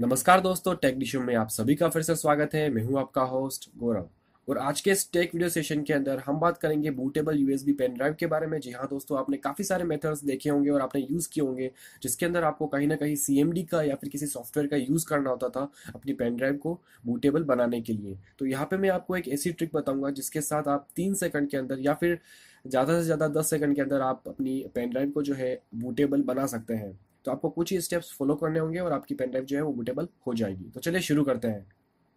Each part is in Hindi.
नमस्कार दोस्तों टेक डिशो में आप सभी का फिर से स्वागत है मैं हूं आपका होस्ट गौरव और आज के इस टेक वीडियो सेशन के अंदर हम बात करेंगे बूटेबल यूएसबी पेन ड्राइव के बारे में जी हाँ दोस्तों आपने काफ़ी सारे मेथड्स देखे होंगे और आपने यूज़ किए होंगे जिसके अंदर आपको कहीं ना कहीं सीएमडी का या फिर किसी सॉफ्टवेयर का यूज़ करना होता था अपनी पेन ड्राइव को बूटेबल बनाने के लिए तो यहाँ पे मैं आपको एक ऐसी ट्रिक बताऊंगा जिसके साथ आप तीन सेकंड के अंदर या फिर ज़्यादा से ज़्यादा दस सेकंड के अंदर आप अपनी पेन ड्राइव को जो है बूटेबल बना सकते हैं तो आपको कुछ ही स्टेप्स फॉलो करने होंगे और आपकी पेन ड्राइव जो है वो बुटेबल हो जाएगी तो चलिए शुरू करते हैं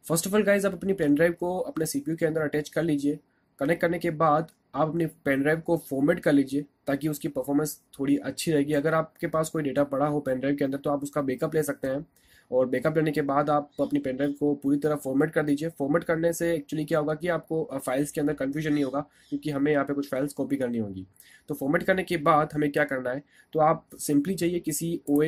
फर्स्ट ऑफ ऑल गाइज आप अपनी पेन ड्राइव को अपने सीपीयू के अंदर अटैच कर लीजिए कनेक्ट करने के बाद आप अपनी पेन ड्राइव को फॉर्मेट कर लीजिए ताकि उसकी परफॉर्मेंस थोड़ी अच्छी रहेगी अगर आपके पास कोई डेटा पड़ा हो पेन ड्राइव के अंदर तो आप उसका बैकअप ले सकते हैं और बैकअप लेने के बाद आप अपनी पेनड्राइव को पूरी तरह फॉर्मेट कर दीजिए फॉर्मेट करने से एक्चुअली क्या होगा कि आपको फाइल्स के अंदर कन्फ्यूजन नहीं होगा क्योंकि हमें यहाँ पे कुछ फाइल्स कॉपी करनी होगी तो फॉर्मेट करने के बाद हमें क्या करना है तो आप सिंपली चाहिए किसी ओ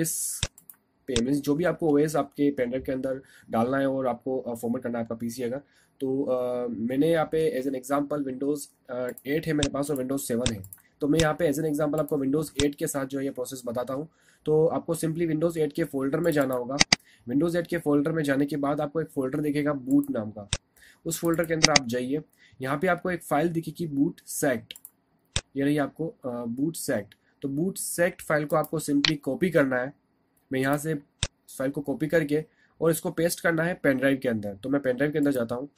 पे मीन्स जो भी आपको ओ आपके पेनड्राइव के अंदर डालना है और आपको फॉर्मेट करना है आपका पी अगर तो आ, मैंने यहाँ पे as an example Windows eight है मेरे पास और विंडोज़ सेवन है तो मैं यहाँ पे एज एन एग्जाम्पल आपको विंडोज़ 8 के साथ जो है ये प्रोसेस बताता हूँ तो आपको सिंपली विंडोज़ 8 के फोल्डर में जाना होगा विंडोज़ 8 के फोल्डर में जाने के बाद आपको एक फोल्डर दिखेगा बूट नाम का उस फोल्डर के अंदर आप जाइए यहाँ पे आपको एक फाइल दिखेगी बूट सेक्ट ये रही आपको बूट सेक्ट तो बूट सेक्ट फाइल को आपको सिंपली कॉपी करना है मैं यहाँ से फाइल को कॉपी करके और इसको पेस्ट करना है पेनड्राइव के अंदर तो मैं पेनड्राइव के अंदर जाता हूँ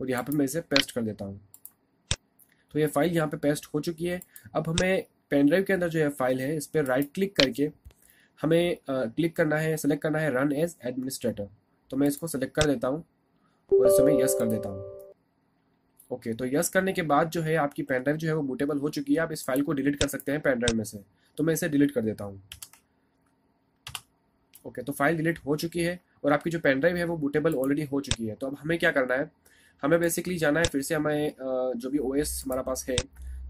और यहाँ पे मैं इसे पेस्ट कर देता हूँ तो ये फाइल यहाँ पे पेस्ट हो चुकी है अब हमें पेनड्राइव के अंदर जो है फाइल है इस पर राइट क्लिक करके हमें क्लिक करना है सेलेक्ट करना है रन एज एडमिनिस्ट्रेटर तो मैं इसको सेलेक्ट कर देता हूँ और इस समय यस कर देता हूँ ओके okay, तो यस करने के बाद जो है आपकी पेन ड्राइव जो है वो बूटेबल हो चुकी है आप इस फाइल को डिलीट कर सकते हैं पेन ड्राइव में से तो मैं इसे डिलीट कर देता हूँ ओके okay, तो फाइल डिलीट हो चुकी है और आपकी जो पेन ड्राइव है वो बूटेबल ऑलरेडी हो चुकी है तो अब हमें क्या करना है हमें बेसिकली जाना है फिर से हमें जो भी ओ हमारा पास है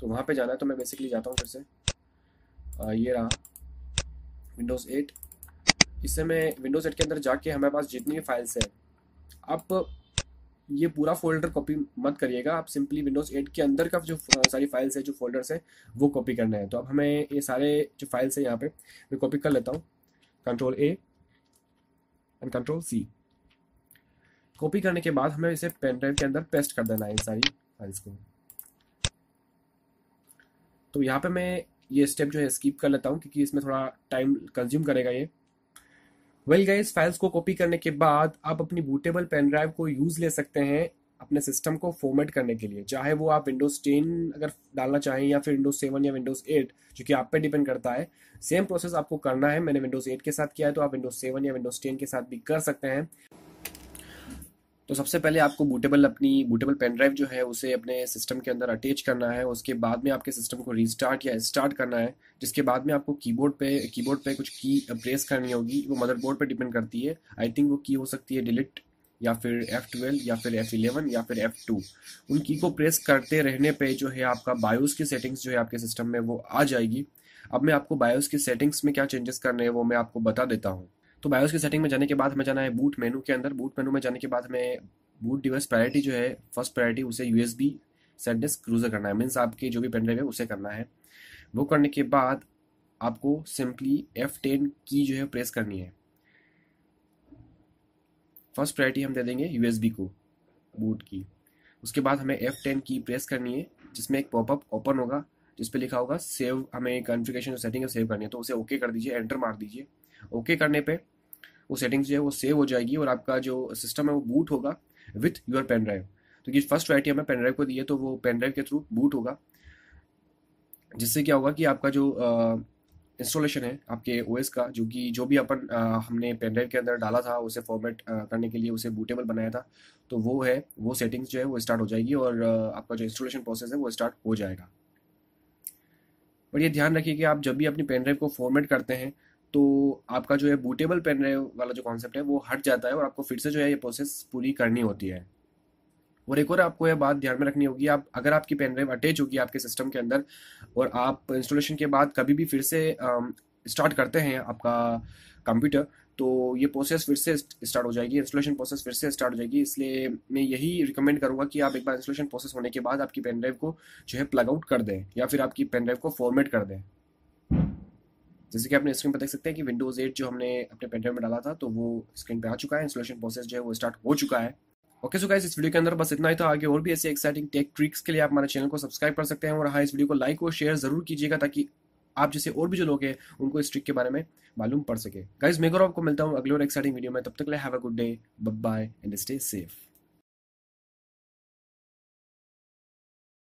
तो वहाँ पे जाना है तो मैं बेसिकली जाता हूँ फिर से ये रहा विंडोज़ एट इससे मैं विंडोज़ एट के अंदर जाके हमारे पास जितनी भी फाइल्स है आप ये पूरा फोल्डर कॉपी मत करिएगा आप सिंपली विंडोज़ एट के अंदर का जो सारी फाइल्स है जो फोल्डर्स है वो कॉपी करना है तो अब हमें ये सारे जो फाइल्स है यहाँ पे मैं कॉपी कर लेता हूँ control A and control C copy करने के बाद हमें इसे पेन ड्राइव के अंदर पेस्ट कर देना है इन सारी फाइल्स को तो यहाँ पे मैं ये स्टेप जो है स्किप कर लेता हूँ क्योंकि इसमें थोड़ा टाइम कंज्यूम करेगा ये वेल गाइज फाइल्स को कॉपी करने के बाद आप अपनी बूटेबल पेन ड्राइव को यूज़ ले सकते हैं अपने सिस्टम को फॉर्मेट करने के लिए चाहे वो आप विंडोज़ टेन अगर डालना चाहें या फिर विंडोज़ सेवन या विंडोज़ एट जो कि आप पे डिपेंड करता है सेम प्रोसेस आपको करना है मैंने विंडोज़ एट के साथ किया है तो आप विंडोज़ सेवन या विंडोज़ टेन के साथ भी कर सकते हैं तो सबसे पहले आपको बूटेबल अपनी बूटेबल पेन ड्राइव जो है उसे अपने सिस्टम के अंदर अटैच करना है उसके बाद में आपके सिस्टम को रीस्टार्ट या स्टार्ट करना है जिसके बाद में आपको कीबोर्ड पे कीबोर्ड पे कुछ की प्रेस करनी होगी वो मदरबोर्ड पे डिपेंड करती है आई थिंक वो की हो सकती है डिलीट या फिर F12 या फिर F11 या फिर F2 उन की को प्रेस करते रहने पे जो है आपका बायोस की सेटिंग्स जो है आपके सिस्टम में वो आ जाएगी अब मैं आपको बायोस की सेटिंग्स में क्या चेंजेस करने हैं वो मैं आपको बता देता हूँ तो बायोस की सेटिंग में जाने के बाद हमें जाना है बूट मेनू के अंदर बूट मेनू में जाने के बाद हमें बूट डिवाइस प्रायोरिटी जो है फर्स्ट प्रायोरिटी उसे बी सेट डिस्क क्रूजर करना है मीन्स आपके जो भी ड्राइव है उसे करना है वो करने के बाद आपको सिंपली एफ टेन की जो है प्रेस करनी है फर्स्ट प्रायोरिटी हम दे देंगे बी को बूट की उसके बाद हमें एफ टेन की प्रेस करनी है जिसमें एक पॉपअप ओपन होगा जिस पे लिखा होगा सेव हमें कॉन्फ़िगरेशन सेटिंग है सेव करनी है तो उसे ओके okay कर दीजिए एंटर मार दीजिए ओके okay करने पे वो सेटिंग्स जो है वो सेव हो जाएगी और आपका जो सिस्टम है वो बूट होगा विथ योर पेन ड्राइव तो ये फर्स्ट वाइटी हमें पेन ड्राइव को दी है तो वो पेन ड्राइव के थ्रू बूट होगा जिससे क्या होगा कि आपका जो इंस्टॉलेशन है आपके ओ का जो कि जो भी अपन हमने पेन ड्राइव के अंदर डाला था उसे फॉर्मेट करने के लिए उसे बूटेबल बनाया था तो वो है वो सेटिंग्स जो है वो स्टार्ट हो जाएगी और आपका जो इंस्टॉलेशन प्रोसेस है वो स्टार्ट हो जाएगा और ये ध्यान रखिए कि आप जब भी अपनी पेन ड्राइव को फॉर्मेट करते हैं तो आपका जो है बूटेबल पेन ड्राइव वाला जो कॉन्सेप्ट है वो हट जाता है और आपको फिर से जो है ये प्रोसेस पूरी करनी होती है और एक और आपको यह बात ध्यान में रखनी होगी आप अगर आपकी पेन ड्राइव अटैच होगी आपके सिस्टम के अंदर और आप इंस्टॉलेशन के बाद कभी भी फिर से स्टार्ट करते हैं आपका कंप्यूटर तो ये प्रोसेस फिर से स्टार्ट हो जाएगी इंस्टॉलेशन प्रोसेस फिर से स्टार्ट हो जाएगी इसलिए मैं यही रिकमेंड करूँगा कि आप एक बार इंस्टॉलेशन प्रोसेस होने के बाद आपकी पेन ड्राइव को जो है प्लग आउट कर दें या फिर आपकी पेन ड्राइव को फॉर्मेट कर दें जैसे कि आपने स्क्रीन पर देख सकते हैं कि विंडोज़ एट जो हमने अपने पेंटर में डाला था तो वो स्क्रीन पर आ चुका है इंस्टॉलेशन प्रोसेस जो है वो स्टार्ट हो चुका है ओके सो गाइस इस वीडियो के अंदर बस इतना ही था आगे और भी ऐसे एक्साइटिंग टेक ट्रिक्स के लिए आप हमारे चैनल को सब्सक्राइब कर सकते हैं और हाँ इस वीडियो को लाइक और शेयर जरूर कीजिएगा ताकि आप जैसे और भी जो लोग हैं उनको इस ट्रिक के बारे में मालूम पड़ सके गाइज और आपको मिलता हूँ अगले और एक्साइटिंग वीडियो में तब तक ले have a good day bye and stay safe